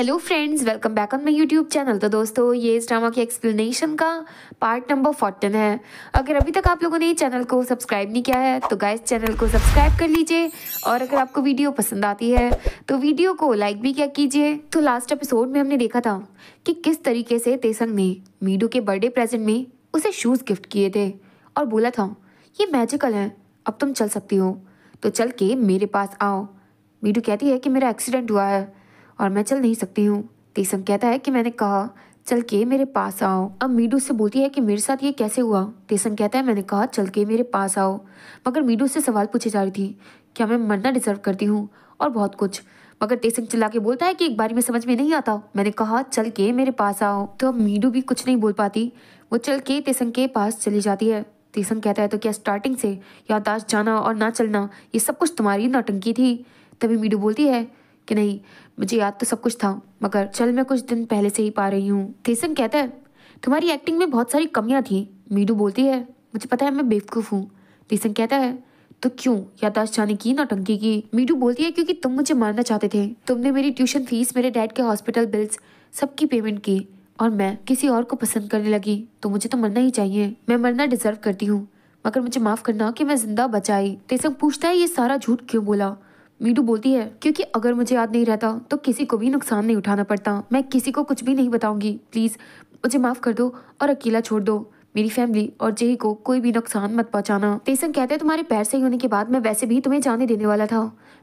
Hello friends welcome back on my YouTube channel तो दोस्तों ये इस ड्रामा की एक्सप्लेनेशन का पार्ट नंबर फोर्टीन है अगर अभी तक आप लोगों ने चैनल को सब्सक्राइब नहीं किया है तो गाइस चैनल को सब्सक्राइब कर लीजिए और अगर आपको वीडियो पसंद आती है तो वीडियो को लाइक भी क्या कीजिए तो लास्ट एपिसोड में हमने देखा था कि किस तरीके से तेसंग ने मीडू के बर्थडे प्रेजेंट में उसे शूज़ गिफ्ट किए थे और बोला था ये मैजिकल है अब तुम चल सकती हो तो चल के मेरे पास आओ मीडू कहती है कि मेरा एक्सीडेंट हुआ है और मैं चल नहीं सकती हूँ तेसम कहता है कि मैंने कहा चल के मेरे पास आओ अब मीडू से बोलती है कि मेरे साथ ये कैसे हुआ तेसम कहता है मैंने कहा चल के मेरे पास आओ मगर मीडू से सवाल पूछी जा रही थी क्या मैं मरना डिजर्व करती हूँ और बहुत कुछ मगर तेसंग चिल्ला के बोलता है कि एक बारी में समझ में नहीं आता मैंने कहा चल के मेरे पास आओ तो अब मीडू भी कुछ नहीं बोल पाती वो चल के तेसंग के पास चली जाती है तेसंग कहता है तो क्या स्टार्टिंग से याददाश्त जाना और ना चलना ये सब कुछ तुम्हारी नौटंकी थी तभी मीडू बोलती है कि नहीं मुझे याद तो सब कुछ था मगर चल मैं कुछ दिन पहले से ही पा रही हूँ थेसन कहता है तुम्हारी एक्टिंग में बहुत सारी कमियाँ थी मीडू बोलती है मुझे पता है मैं बेवकूफ़ हूँ थेसन कहता है तो क्यों यादाश्त जाने की टंकी की मीडू बोलती है क्योंकि तुम मुझे मारना चाहते थे तुमने मेरी ट्यूशन फीस मेरे डैड के हॉस्पिटल बिल्स सबकी पेमेंट की और मैं किसी और को पसंद करने लगी तो मुझे तो मरना ही चाहिए मैं मरना डिजर्व करती हूँ मगर मुझे माफ़ करना कि मैं जिंदा बचाई तेसंग पूछता है ये सारा झूठ क्यों बोला मीटू बोलती है क्योंकि अगर मुझे याद नहीं रहता तो किसी को भी नुकसान नहीं उठाना पड़ता मैं किसी को कुछ भी नहीं बताऊंगी प्लीज़ मुझे माफ़ कर दो और अकेला छोड़ दो मेरी फैमिली और जेही को कोई भी नुकसान मत पहुंचाना तेसन कहते हैं तुम्हारे पैर सही होने के बाद मैं वैसे भी तुम्हें जाने देने वाला था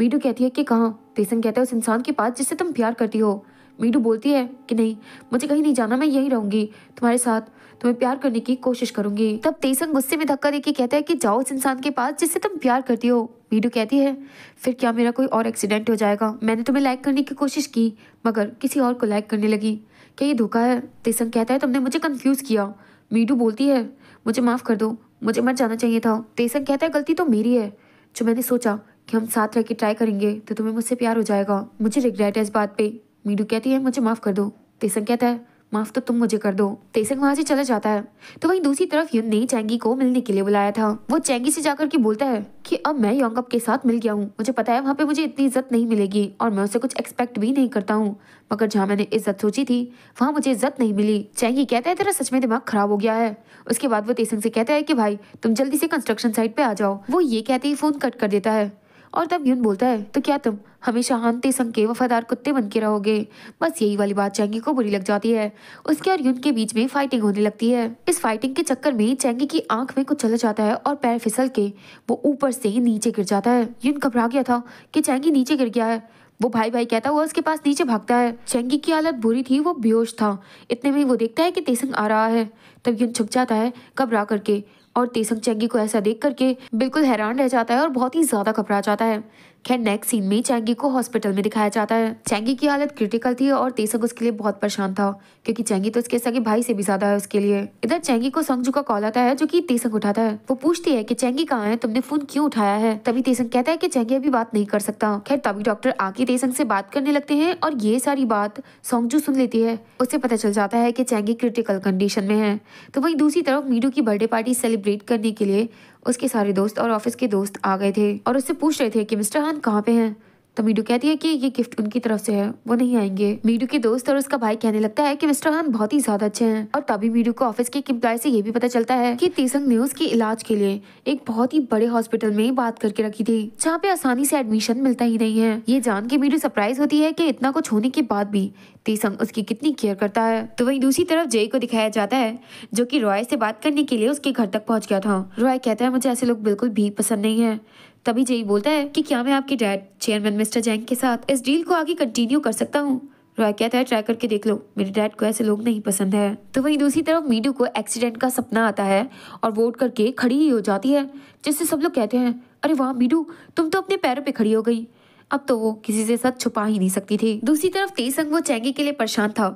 मीडू कहती है कि कहाँ तेसन कहता है उस इंसान के पास जिससे तुम प्यार करती हो मीडू बोलती है कि नहीं मुझे कहीं नहीं जाना मैं यही रहूंगी तुम्हारे साथ तुम्हें प्यार करने की कोशिश करूंगी तब तेसंग गुस्से में धक्का देके कहता है कि जाओ उस इंसान के पास जिससे तुम प्यार करती हो मीडू कहती है फिर क्या मेरा कोई और एक्सीडेंट हो जाएगा मैंने तुम्हें लाइक करने की कोशिश की मगर किसी और को लाइक करने लगी क्या ये धोखा है तेसंग कहता है तुमने मुझे कन्फ्यूज़ किया मीडू बोलती है मुझे माफ़ कर दो मुझे मर जाना चाहिए था तेसन कहता है गलती तो मेरी है जो मैंने सोचा कि हम साथ रह के ट्राई करेंगे तो तुम्हें मुझसे प्यार हो जाएगा मुझे रिग्रेट है इस बात पे मीडू कहती है मुझे माफ़ कर दो तेसन कहता है माफ़ तो तुम मुझे कर दो तेसंग वहां से चला जाता है तो वहीं दूसरी तरफ युन ने चैंगी को मिलने के लिए बुलाया था वो चैंगी से जाकर के बोलता है कि अब मैं योंगअप के साथ मिल गया हूँ मुझे पता है वहाँ पे मुझे इतनी इज्जत नहीं मिलेगी और मैं उसे कुछ एक्सपेक्ट भी नहीं करता हूँ मगर जहाँ मैंने इज्जत सोची थी वहाँ मुझे इज्जत नहीं मिली चैंगी कहता है तेरा सच में दिमाग खराब हो गया है उसके बाद वो तेसंग से कहता है कि भाई तुम जल्दी से कंस्ट्रक्शन साइट पे आ जाओ वो ये कहते ही फोन कट कर देता है और तब यून बोलता है तो क्या तुम हमेशा हानते संग के वफादार कुत्ते बन के रहोगे बस यही वाली बात चैंगी को बुरी लग जाती है उसके और यून के बीच में फाइटिंग होने लगती है इस फाइटिंग के चक्कर में चैंगी की आंख में कुछ चला जाता है और पैर फिसल के वो ऊपर से नीचे गिर जाता है यून घबरा गया था कि चैंगी नीचे गिर गया है वो भाई भाई कहता हुआ उसके पास नीचे भागता है चैंगी की हालत बुरी थी वो बेहोश था इतने में वो देखता है कि तेसंग आ रहा है तब यून छुप जाता है घबरा करके और तेसंग जग्गी को ऐसा देख करके बिल्कुल हैरान रह जाता है और बहुत ही ज़्यादा घबरा जाता है खैर नेक्स्ट सीन में चैंगी को हॉस्पिटल में दिखाया जाता है चैंगी की हालत क्रिटिकल थी और तेसंग उसके लिए बहुत परेशान था क्योंकि चैंगी तो उसके सगे भाई से भी ज्यादा है उसके लिए इधर चैंगी को संगजू का कॉल आता है जो कि तेसंग उठाता है वो पूछती है कि चैंगी कहाँ है तुमने फोन क्यों उठाया है तभी तेसंग कहता है की चैंगी अभी बात नहीं कर सकता खैर तभी डॉक्टर आके तेसंग से बात करने लगते है और ये सारी बात सोंगजू सुन लेती है उससे पता चल जाता है की चैंगी क्रिटिकल कंडीशन में है तो वही दूसरी तरफ मीडू की बर्थडे पार्टी सेलिब्रेट करने के लिए उसके सारे दोस्त और ऑफिस के दोस्त आ गए थे और उससे पूछ रहे थे कि मिस्टर हान कहाँ पे हैं तो मीडू कहती है कि ये गिफ्ट उनकी तरफ से है वो नहीं आएंगे मीडू के दोस्त और उसका भाई कहने लगता है कि मिस्टर हान बहुत ही ज्यादा अच्छे हैं और तभी मीडू को ऑफिस के एक एम्प्लॉय से ये भी पता चलता है कि तीसंग ने उसके इलाज के लिए एक बहुत ही बड़े हॉस्पिटल में बात करके रखी थी जहाँ पे आसानी से एडमिशन मिलता ही नहीं है ये जान के मीडू सरप्राइज होती है की इतना कुछ होने के बाद भी तीसंग उसकी कितनी केयर करता है तो वही दूसरी तरफ जय को दिखाया जाता है जो की रॉय से बात करने के लिए उसके घर तक पहुँच गया था रॉय कहता है मुझे ऐसे लोग बिल्कुल भी पसंद नहीं है तभी जेई बोलता है कि क्या मैं आपके डैड चेयरमैन मिस्टर जैंग के साथ इस डील को आगे कंटिन्यू कर सकता हूँ रॉय कहता है ट्राई करके देख लो मेरे डैड को ऐसे लोग नहीं पसंद है तो वहीं दूसरी तरफ मीडू को एक्सीडेंट का सपना आता है और वोट करके खड़ी ही हो जाती है जिससे सब लोग कहते हैं अरे वाह मीडू तुम तो अपने पैरों पे खड़ी हो गई अब तो वो किसी से सच छुपा ही नहीं सकती थी दूसरी तरफ तेज संग वो चैंगी के लिए परेशान था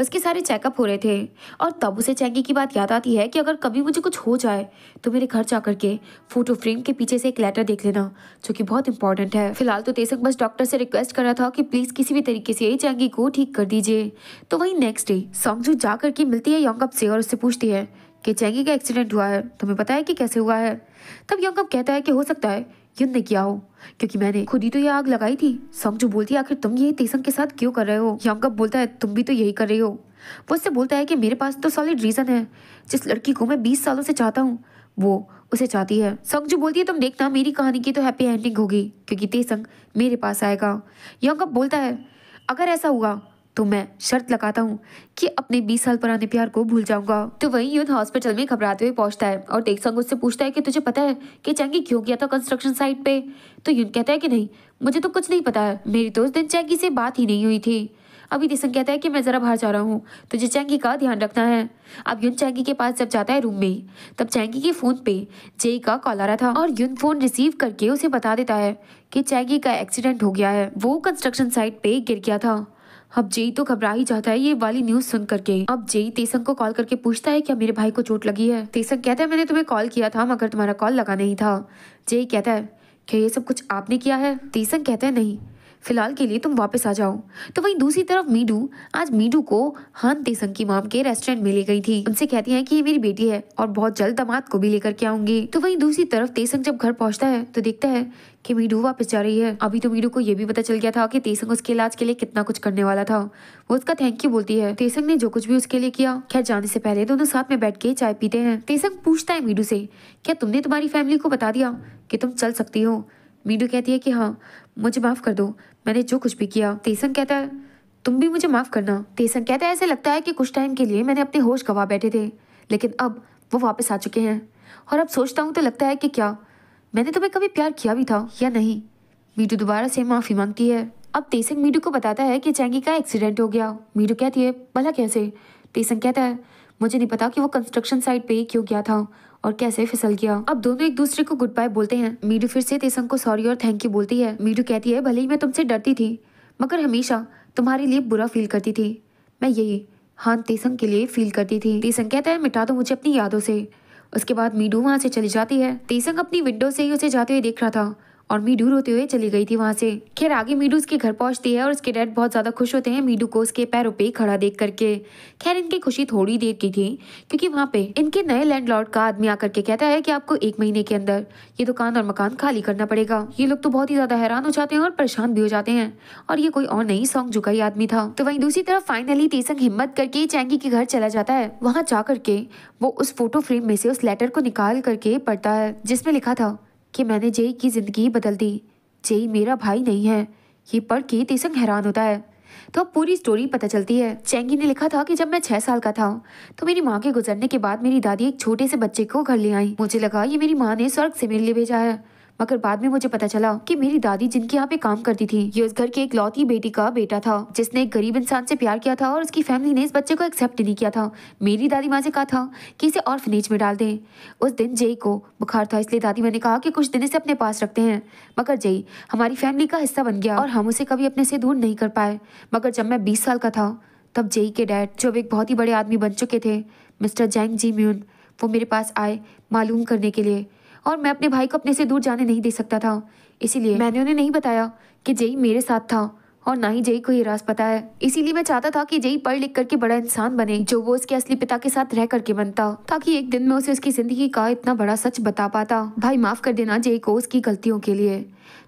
उसके सारे चेकअप हो रहे थे और तब उसे चैंगी की बात याद आती है कि अगर कभी मुझे कुछ हो जाए तो मेरे घर जा के फोटो फ्रेम के पीछे से एक लेटर देख लेना जो कि बहुत इंपॉर्टेंट है फिलहाल तो तेज बस डॉक्टर से रिक्वेस्ट कर रहा था कि प्लीज़ किसी भी तरीके से चैंगी को ठीक कर दीजिए तो वहीं नेक्स्ट डे सॉन्गजू जा करके मिलती है योंगअप से और उससे पूछती है कि चैंगी का एक्सीडेंट हुआ है तुम्हें पता है कि कैसे हुआ है तब यौकअप कहता है कि हो सकता है युद्ध ने किया हो क्योंकि मैंने खुद ही तो ये आग लगाई थी जो बोलती है आखिर तुम ये तेसंग के साथ क्यों कर रहे हो यमकप बोलता है तुम भी तो यही कर रहे हो वो उससे बोलता है कि मेरे पास तो सॉलिड रीज़न है जिस लड़की को मैं बीस सालों से चाहता हूँ वो उसे चाहती है संग जो बोलती है तुम देखना मेरी कहानी की तो हैप्पी एंडिंग होगी क्योंकि तेसंग मेरे पास आएगा यंग बोलता है अगर ऐसा हुआ तो मैं शर्त लगाता हूँ कि अपने 20 साल पुराने प्यार को भूल जाऊंगा तो वहीं युद्ध हॉस्पिटल में घबराते हुए पहुंचता है और संग उससे पूछता है कि तुझे पता है कि चैंगी क्यों गया था कंस्ट्रक्शन साइट पे तो युद्ध कहता है कि नहीं मुझे तो कुछ नहीं पता है मेरी तो उस दिन चैंगी से बात ही नहीं हुई थी अभी देसंग कहता है कि मैं ज़रा बाहर जा रहा हूँ तुझे चैंगी का ध्यान रखना है अब युन चैंगी के पास जब जाता है रूम में तब चैंगी के फ़ोन पे जे का कॉल आ रहा था और युन फ़ोन रिसीव करके उसे बता देता है कि चैंगी का एक्सीडेंट हो गया है वो कंस्ट्रक्शन साइट पे गिर गया था अब जेई तो घबरा ही जाता है ये वाली न्यूज सुन करके अब जेई तेसंग को कॉल करके पूछता है क्या मेरे भाई को चोट लगी है तेसंग कहता है मैंने तुम्हें कॉल किया था मगर तुम्हारा कॉल लगा नहीं था जेई कहता है क्या ये सब कुछ आपने किया है तेसंग कहता है नहीं फिलहाल के लिए तुम वापस आ जाओ तो वहीं दूसरी तरफ मीडू आज मीडू को हन तेसंग की माम के रेस्टोरेंट में ले गई थी उनसे कहती है कि ये मेरी बेटी है और बहुत जल्द दामाद को भी लेकर के आऊंगी तो वहीं दूसरी तरफ तेसंग जब घर पहुंचता है तो देखता है कि मीडू वापस जा रही है अभी तो मीडू को यह भी पता चल गया था कि तेसंग उसके इलाज के लिए कितना कुछ करने वाला था वो उसका थैंक यू बोलती है तेसंग ने जो कुछ भी उसके लिए किया खैर जाने से पहले दोनों साथ में बैठ के चाय पीते हैं तेसंग पूछता है मीडू से क्या तुमने तुम्हारी फैमिली को बता दिया कि तुम चल सकती हो मीनू कहती है कि हाँ मुझे माफ़ कर दो मैंने जो कुछ भी किया तेसन कहता है तुम भी मुझे माफ़ करना तेसन कहता है ऐसे लगता है कि कुछ टाइम के लिए मैंने अपने होश गंवा बैठे थे लेकिन अब वो वापस आ चुके हैं और अब सोचता हूँ तो लगता है कि क्या मैंने तुम्हें कभी प्यार किया भी था या नहीं मीटू दोबारा से माफ़ी मांगती है अब तेसंग मीटू को बताता है कि चैंगी का एक्सीडेंट हो गया मीटू कहती है भला कैसे तेसंग कहता है मुझे नहीं पता कि वो कंस्ट्रक्शन साइट पे क्यों गया था और कैसे फिसल गया अब दोनों एक दूसरे को गुड बाय बोलते हैं मीडू फिर से तेसंग को सॉरी और थैंक यू बोलती है मीडू कहती है भले ही मैं तुमसे डरती थी मगर हमेशा तुम्हारे लिए बुरा फील करती थी मैं यही हाँ तेसंग के लिए फील करती थी तेसंग कहता है मिटा दो मुझे अपनी यादों से उसके बाद मीडू वहाँ से चली जाती है तेसंग अपनी विंडो से ही उसे जाते हुए देख रहा था और मीडू रोते हुए चली गई थी वहाँ से खैर आगे मीडू उसके घर पहुँचती है और उसके डैड बहुत ज़्यादा खुश होते हैं मीडू को उसके पैरों पे खड़ा देख करके खैर इनकी खुशी थोड़ी देर की थी क्योंकि वहाँ पे इनके नए लैंडलॉर्ड का आदमी आकर के कहता है कि आपको एक महीने के अंदर ये दुकान और मकान खाली करना पड़ेगा ये लोग तो बहुत ही ज़्यादा हैरान हो जाते हैं और परेशान भी हो जाते हैं और ये कोई और नहीं सौंग झुकाई आदमी था तो वही दूसरी तरफ फाइनली तेसंग हिम्मत करके चैंगी के घर चला जाता है वहाँ जा करके वो उस फोटो फ्रेम में से उस लेटर को निकाल करके पढ़ता है जिसमें लिखा था कि मैंने जेई की ज़िंदगी बदल दी जेई मेरा भाई नहीं है ये पढ़ के तेसंग हैरान होता है तो अब पूरी स्टोरी पता चलती है चैंगी ने लिखा था कि जब मैं छह साल का था तो मेरी माँ के गुजरने के बाद मेरी दादी एक छोटे से बच्चे को घर ले आई मुझे लगा ये मेरी माँ ने स्वर्ग से मेरे लिए भेजा है मगर बाद में मुझे पता चला कि मेरी दादी जिनके यहाँ पे काम करती थी ये उस घर की एक लौती बेटी का बेटा था जिसने एक गरीब इंसान से प्यार किया था और उसकी फैमिली ने इस बच्चे को एक्सेप्ट नहीं किया था मेरी दादी माँ से कहा था कि इसे ऑर्फनेज में डाल दें उस दिन जई को बुखार था इसलिए दादी माँ ने कहा कि कुछ दिन इसे अपने पास रखते हैं मगर जई हमारी फैमिली का हिस्सा बन गया और हम उसे कभी अपने से दूर नहीं कर पाए मगर जब मैं बीस साल का था तब जई के डैड जो अब एक बहुत ही बड़े आदमी बन चुके थे मिस्टर जैंग जी म्यून वो मेरे पास आए मालूम करने के लिए और मैं अपने भाई को अपने से दूर जाने नहीं दे सकता था इसीलिए मैंने उन्हें नहीं बताया कि जेई मेरे साथ था और ना ही जेई को ये राज पता है इसीलिए मैं चाहता था कि जेई पढ़ लिख करके बड़ा इंसान बने जो वो उसके असली पिता के साथ रह करके बनता ताकि एक दिन में उसे उसकी जिंदगी का इतना बड़ा सच बता पाता भाई माफ कर देना जेई को उसकी गलतियों के लिए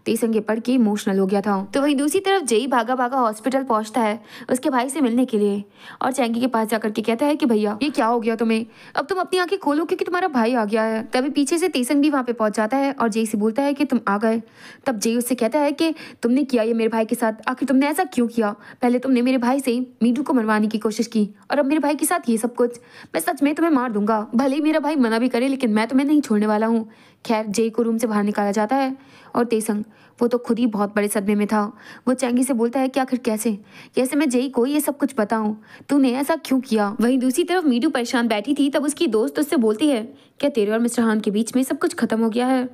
तेसंग ये पढ़ के इमोशनल हो गया था तो वहीं दूसरी तरफ जई भागा भागा हॉस्पिटल पहुंचता है उसके भाई से मिलने के लिए और चैंगी के पास जाकर के कहता है कि भैया ये क्या हो गया तुम्हें अब तुम अपनी आंखें खोलो क्योंकि तुम्हारा भाई आ गया है तभी पीछे से तेसंग भी वहाँ पे पहुंच जाता है और जई से बोलता है कि तुम आ गए तब जई उससे कहता है कि तुमने किया ये मेरे भाई के साथ आखिर तुमने ऐसा क्यों किया पहले तुमने मेरे भाई से मीडू को मरवाने की कोशिश की और अब मेरे भाई के साथ ये सब कुछ मैं सच में तुम्हें मार दूंगा भले ही मेरा भाई मना भी करे लेकिन मैं तुम्हें नहीं छोड़ने वाला हूँ खैर जय को रूम से बाहर निकाला जाता है और तेसंग वो तो खुद ही बहुत बड़े सदमे में था वो चैंगी से बोलता है कि आखिर कैसे कैसे मैं जई को ये सब कुछ बताऊं तूने ऐसा क्यों किया वहीं दूसरी तरफ मीडू परेशान बैठी थी तब उसकी दोस्त उससे बोलती है क्या तेरे और मिस्टर हान के बीच में सब कुछ खत्म हो गया है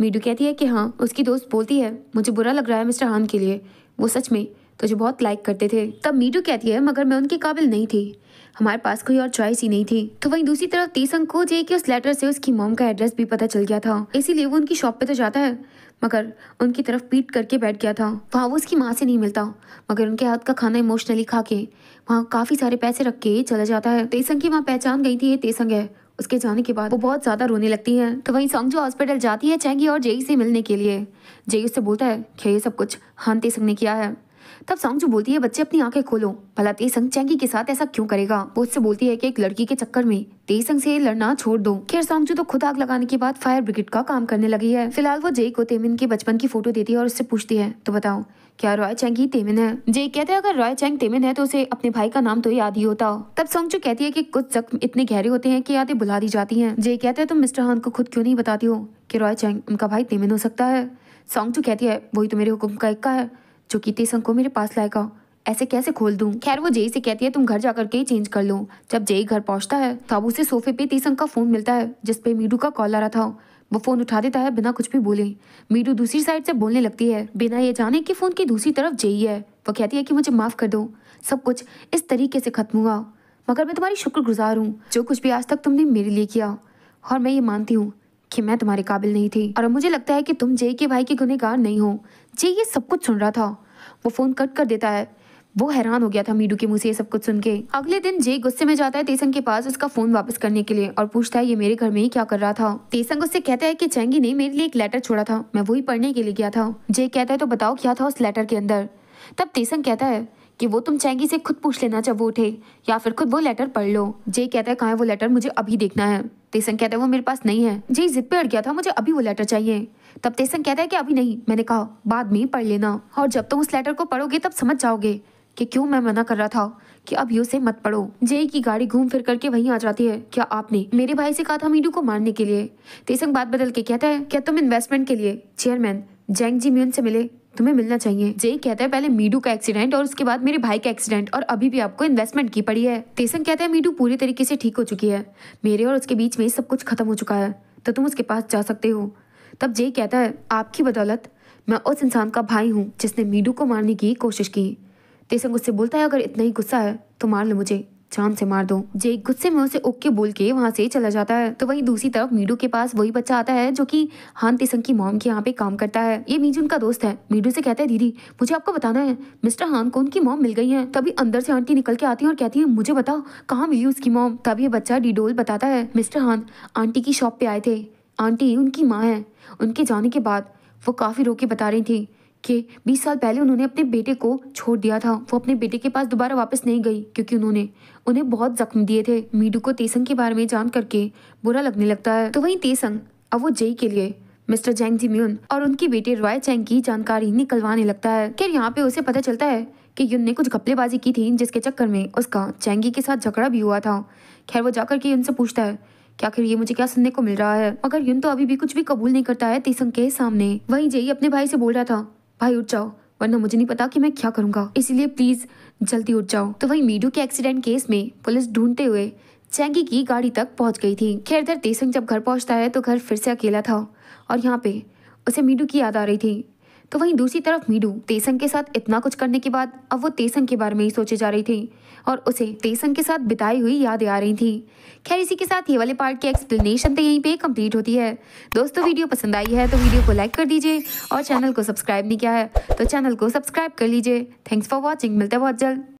मीडू कहती है कि हाँ उसकी दोस्त बोलती है मुझे बुरा लग रहा है मिस्टर हान के लिए वो सच में तुझे बहुत लाइक करते थे तब मीटू कहती है मगर मैं उनके काबिल नहीं थी हमारे पास कोई और चॉइस ही नहीं थी तो वहीं दूसरी तरफ तेसंग को जे कि उस लेटर से उसकी मोम का एड्रेस भी पता चल गया था इसीलिए वो उनकी शॉप पे तो जाता है मगर उनकी तरफ पीट करके बैठ गया था वहाँ वो उसकी माँ से नहीं मिलता मगर उनके हाथ का खाना इमोशनली खा के वहाँ काफ़ी सारे पैसे रख के चला जाता है तेसंग की माँ पहचान गई थी ये तेसंग है उसके जाने के बाद वो बहुत ज़्यादा रोने लगती है तो वहीं जो हॉस्पिटल जाती है चेंगी और जेई से मिलने के लिए जेई उससे बोलता है कि ये सब कुछ हान तेसंग ने किया है तब सांग जो बोलती है बच्चे अपनी आंखें खोलो भला तेज संग चैंगी के साथ ऐसा क्यों करेगा वो उससे बोलती है कि एक लड़की के चक्कर में तेज संग से लड़ना छोड़ दो खैर सांगजू तो खुद आग लगाने के बाद फायर ब्रिगेड का काम करने लगी है फिलहाल वो जय को तेमिन के बचपन की फोटो देती है और उससे पूछती है तो बताओ क्या रॉय चैंग ही तेमिन है जय कहते हैं अगर रॉय चैंग तेमिन है तो उसे अपने भाई का नाम तो याद ही होता हो तब जो कहती है कि कुछ जख्म इतने गहरे होते हैं कि यादें बुला दी जाती हैं जय कहते हैं तुम मिस्टर हान को खुद क्यों नहीं बताती हो कि रॉय चैंग उनका भाई तेमिन हो सकता है जो कहती है वही तो मेरे हुक्म का इक्का है जो कि तेसंग को मेरे पास लाएगा ऐसे कैसे खोल दूं? खैर वो जेई से कहती है तुम घर जाकर के ही चेंज कर लो जब जेई घर पहुंचता है तब तो उसे सोफे पे तीसंग का फोन मिलता है जिसपे मीडू का कॉल आ रहा था वो फोन उठा देता है बिना कुछ भी बोले मीडू दूसरी साइड से बोलने लगती है बिना ये जाने की फोन की दूसरी तरफ जेई है वो कहती है की मुझे माफ कर दो सब कुछ इस तरीके से खत्म हुआ मगर मैं तुम्हारी शुक्र गुजार जो कुछ भी आज तक तुमने मेरे लिए किया और मैं ये मानती हूँ कि मैं तुम्हारे काबिल नहीं थी और मुझे लगता है कि तुम जय के भाई के गुनेगार नहीं हो जे ये सब कुछ सुन रहा था वो फ़ोन कट कर देता है वो हैरान हो गया था मीडू के मुंह से ये सब कुछ सुन के अगले दिन जे गुस्से में जाता है तेसंग के पास उसका फोन वापस करने के लिए और पूछता है ये मेरे घर में ही क्या कर रहा था तेसंग उससे कहता है कि चैंगी ने मेरे लिए एक लेटर छोड़ा था मैं वही पढ़ने के लिए गया था जे कहता है तो बताओ क्या था उस लेटर के अंदर तब तेसंग कहता है कि वो तुम चैंगी से खुद पूछ लेना जब वो उठे या फिर खुद वो लेटर पढ़ लो जे कहता है कहाँ है वो लेटर मुझे अभी देखना है तेसन कहता है वो मेरे पास नहीं है जी जिद पे अड़ गया था मुझे अभी वो लेटर चाहिए तब तेसन कहता है कि अभी नहीं मैंने कहा बाद में पढ़ लेना और जब तुम तो उस लेटर को पढ़ोगे तब समझ जाओगे कि क्यों मैं मना कर रहा था कि अब यू से मत पढ़ो जय की गाड़ी घूम फिर करके वहीं आ जाती है क्या आपने मेरे भाई से कहा था मीडू को मारने के लिए तेसंग बात बदल के कहता है क्या तुम इन्वेस्टमेंट के लिए चेयरमैन जैंग जी म्यून से मिले तुम्हें मिलना चाहिए जय कहता है पहले मीडू का एक्सीडेंट और उसके बाद मेरे भाई का एक्सीडेंट और अभी भी आपको इन्वेस्टमेंट की पड़ी है तेसंग कहता है मीडू पूरी तरीके से ठीक हो चुकी है मेरे और उसके बीच में सब कुछ खत्म हो चुका है तो तुम उसके पास जा सकते हो तब जय कहता है आपकी बदौलत मैं उस इंसान का भाई हूँ जिसने मीडू को मारने की कोशिश की तेसंग उससे बोलता है अगर इतना ही गुस्सा है तो मार लो मुझे जान से मार दो जेक गुस्से में उसे ओके बोल के वहाँ से चला जाता है तो वहीं दूसरी तरफ मीडू के पास वही बच्चा आता है जो कि हान तिसंग की मॉम के यहाँ पे काम करता है ये मीजू उनका दोस्त है मीडू से कहता है दीदी मुझे आपको बताना है मिस्टर हान को उनकी मॉम मिल गई है तभी अंदर से आंटी निकल के आती है और कहती है मुझे बताओ कहाँ मिली उसकी मॉम तब ये बच्चा डिडोल बताता है मिस्टर हान आंटी की शॉप पे आए थे आंटी उनकी माँ है उनके जाने के बाद वो काफ़ी रो के बता रही थी कि 20 साल पहले उन्होंने अपने बेटे को छोड़ दिया था वो अपने बेटे के पास दोबारा वापस नहीं गई क्योंकि उन्होंने उन्हें बहुत जख्म दिए थे मीडू को तेसंग के बारे में जान करके बुरा लगने लगता है तो वही तेसंग अब वो जय के लिए मिस्टर जैंग म्यून और उनके बेटे रॉय चैंग की जानकारी निकलवाने लगता है खैर यहाँ पे उसे पता चलता है कि युन ने कुछ घपलेबाजी की थी जिसके चक्कर में उसका चैंगी के साथ झगड़ा भी हुआ था खैर वो जाकर के युन से पूछता है कि आखिर ये मुझे क्या सुनने को मिल रहा है मगर युन तो अभी भी कुछ भी कबूल नहीं करता है तेसंग के सामने वहीं जय अपने भाई से बोल रहा था भाई उठ जाओ वरना मुझे नहीं पता कि मैं क्या करूंगा इसलिए प्लीज़ जल्दी उठ जाओ तो वही मीडू के एक्सीडेंट केस में पुलिस ढूंढते हुए चैंगी की गाड़ी तक पहुंच गई थी खैर इधर तेसंग जब घर पहुंचता है तो घर फिर से अकेला था और यहाँ पे उसे मीडू की याद आ रही थी तो वहीं दूसरी तरफ मीडू तेसंग के साथ इतना कुछ करने के बाद अब वो तेसंग के बारे में ही सोचे जा रही थी और उसे तेसंग के साथ बिताई हुई यादें आ रही थी खैर इसी के साथ ये वाले पार्ट की एक्सप्लेनेशन तो यहीं पे कंप्लीट होती है दोस्तों वीडियो पसंद आई है तो वीडियो को लाइक कर दीजिए और चैनल को सब्सक्राइब नहीं किया है तो चैनल को सब्सक्राइब कर लीजिए थैंक्स फॉर वॉचिंग मिलते बहुत जल्द